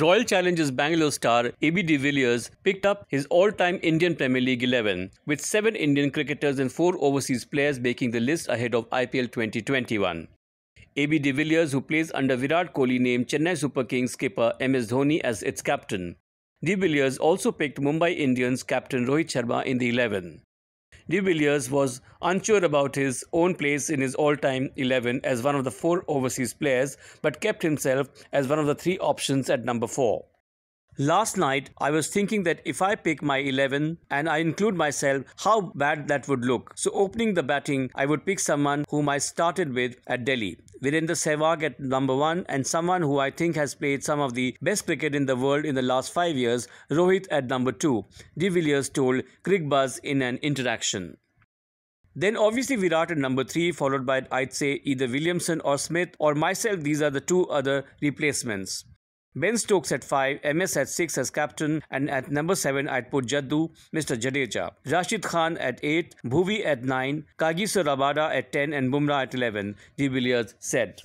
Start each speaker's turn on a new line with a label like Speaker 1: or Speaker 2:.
Speaker 1: Royal Challengers Bangalore star AB de Villiers picked up his all-time Indian Premier League 11 with 7 Indian cricketers and 4 overseas players making the list ahead of IPL 2021. AB de Villiers who plays under Virat Kohli named Chennai Super Kings skipper MS Dhoni as its captain. De Villiers also picked Mumbai Indians captain Rohit Sharma in the 11. De Villiers was unsure about his own place in his all-time 11 as one of the four overseas players but kept himself as one of the three options at number 4. Last night, I was thinking that if I pick my 11 and I include myself, how bad that would look. So, opening the batting, I would pick someone whom I started with at Delhi. Virendra Sehwag at number one and someone who I think has played some of the best cricket in the world in the last five years, Rohit at number two, De Villiers told CricBuzz in an interaction. Then obviously Virat at number three, followed by I'd say either Williamson or Smith or myself. These are the two other replacements. Ben Stokes at 5, MS at 6 as captain, and at number 7 I'd put Jaddu, Mr. Jadeja. Rashid Khan at 8, Bhuvi at 9, Kagiso Rabada at 10, and Bumrah at 11, De Villiers said.